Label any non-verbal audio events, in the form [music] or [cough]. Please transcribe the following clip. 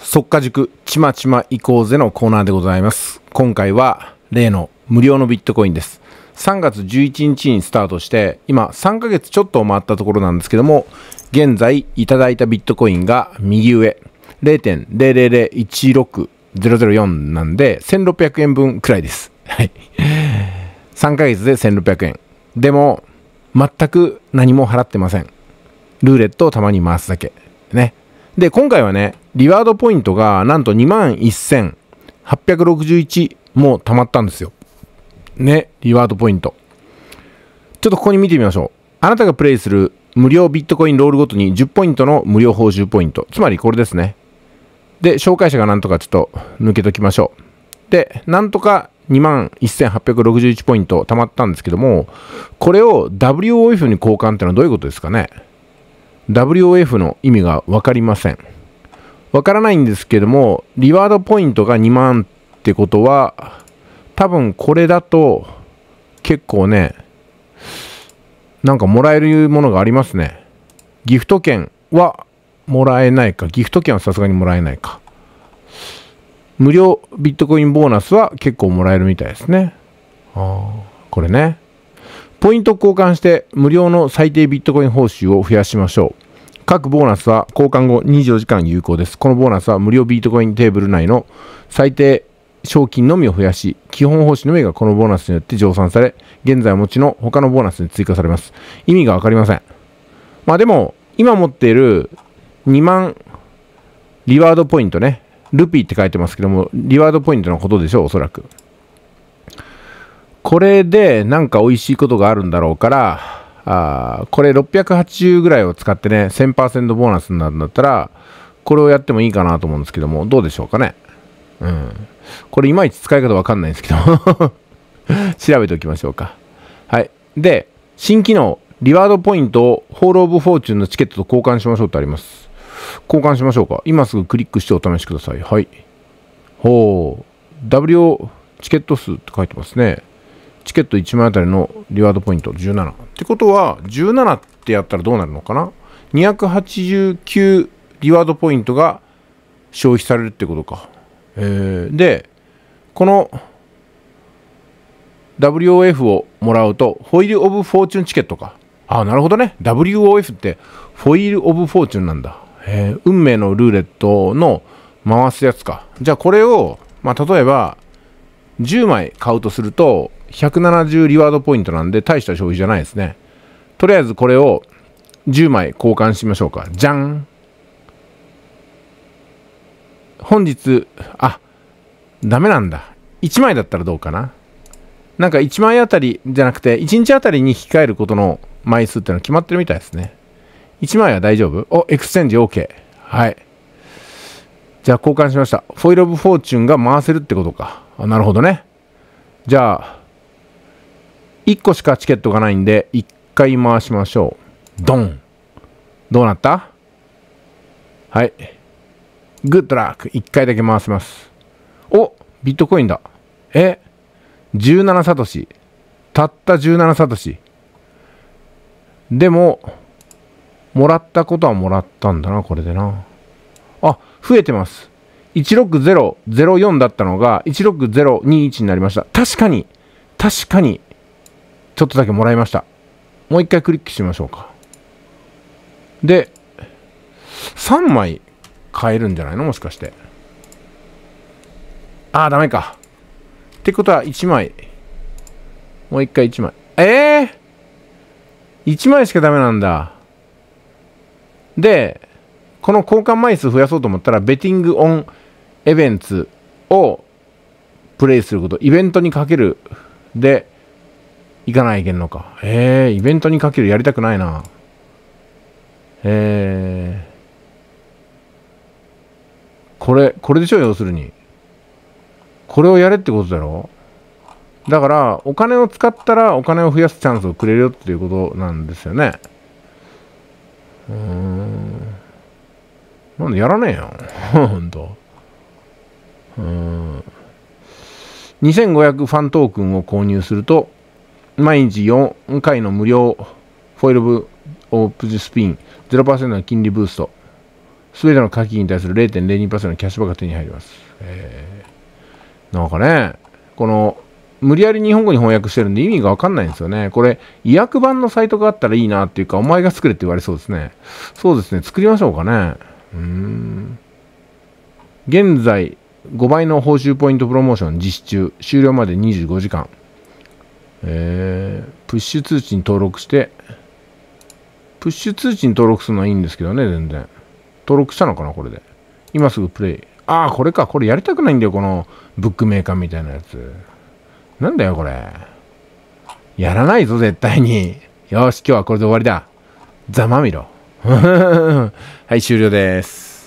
速化塾ちまちま行こうぜのコーナーでございます。今回は例の無料のビットコインです。3月11日にスタートして、今3ヶ月ちょっと回ったところなんですけども、現在いただいたビットコインが右上0.00016004なんで1600円分くらいです。3ヶ月で1600円。でも、全く何も払ってません。ルーレットをたまに回すだけ。ね。で、今回はね、リワードポイントがなんと2万1861も貯まったんですよ。ね、リワードポイント。ちょっとここに見てみましょう。あなたがプレイする無料ビットコインロールごとに10ポイントの無料報酬ポイント。つまりこれですね。で、紹介者がなんとかちょっと抜けときましょう。で、なんとか2万1861ポイント貯まったんですけども、これを WOF に交換ってのはどういうことですかね ?WOF の意味がわかりません。わからないんですけども、リワードポイントが2万ってことは、多分これだと結構ね、なんかもらえるものがありますね。ギフト券はもらえないか。ギフト券はさすがにもらえないか。無料ビットコインボーナスは結構もらえるみたいですね。あこれね。ポイント交換して無料の最低ビットコイン報酬を増やしましょう。各ボーナスは交換後24時間有効です。このボーナスは無料ビートコインテーブル内の最低賞金のみを増やし、基本方針のみがこのボーナスによって乗算され、現在お持ちの他のボーナスに追加されます。意味がわかりません。まあでも、今持っている2万リワードポイントね、ルピーって書いてますけども、リワードポイントのことでしょう、おそらく。これでなんか美味しいことがあるんだろうから、あこれ680ぐらいを使ってね、1000%ボーナスになるんだったら、これをやってもいいかなと思うんですけども、どうでしょうかね。うん。これいまいち使い方わかんないんですけど [laughs] 調べておきましょうか。はい。で、新機能、リワードポイントをホール・オブ・フォーチュンのチケットと交換しましょうってあります。交換しましょうか。今すぐクリックしてお試しください。はい。ほう。W チケット数って書いてますね。チケット1枚あたりのリワードポイント17。ってことは、17ってやったらどうなるのかな ?289 リワードポイントが消費されるってことか。えー、で、この WOF をもらうと、ホイール・オブ・フォーチュンチケットか。ああ、なるほどね。WOF ってホイール・オブ・フォーチュンなんだ。えー、運命のルーレットの回すやつか。じゃあこれを、まあ、例えば、10枚買うとすると、170リワードポイントなんで大した消費じゃないですね。とりあえずこれを10枚交換しましょうか。じゃん本日、あ、ダメなんだ。1枚だったらどうかな。なんか1枚あたりじゃなくて、1日あたりに引き換えることの枚数ってのは決まってるみたいですね。1枚は大丈夫お、エクスチェンジ OK。はい。じゃあ交換しました。フォイル・オブ・フォーチュンが回せるってことか。あなるほどね。じゃあ、1個しかチケットがないんで、1回回しましょう。ドンどうなったはい。グッドラック !1 回だけ回せます。おビットコインだ。え ?17 サトシ。たった17サトシ。でも、もらったことはもらったんだな、これでな。あ、増えてます。16004だったのが、16021になりました。確かに、確かに、ちょっとだけもらいました。もう一回クリックしましょうか。で、3枚買えるんじゃないのもしかして。ああ、ダメか。ってことは1枚。もう一回1枚。えぇ、ー、!1 枚しかダメなんだ。で、この交換枚数増やそうと思ったら、ベティングオンエベンツをプレイすること、イベントにかけるで、行かないけんのか。えー、イベントにかけるやりたくないな。えー、これ、これでしょ、要するに。これをやれってことだろだから、お金を使ったらお金を増やすチャンスをくれるよっていうことなんですよね。うーん。なんでやらねえよ。ほんと。うーん。2500ファントークンを購入すると、毎日4回の無料フォイルブオープジスピン0%の金利ブーストすべての課金に対する0.02%のキャッシュバックが手に入ります、えー、なんかねこの無理やり日本語に翻訳してるんで意味がわかんないんですよね。これ、医薬版のサイトがあったらいいなっていうか、お前が作れって言われそうですね。そうですね、作りましょうかね。うーん。現在、5倍の報酬ポイントプロモーション実施中、終了まで25時間。えー、プッシュ通知に登録して、プッシュ通知に登録するのはいいんですけどね、全然。登録したのかな、これで。今すぐプレイ。ああ、これか。これやりたくないんだよ、このブックメーカーみたいなやつ。なんだよ、これ。やらないぞ、絶対に。よし、今日はこれで終わりだ。ざまみろ。[laughs] はい、終了です。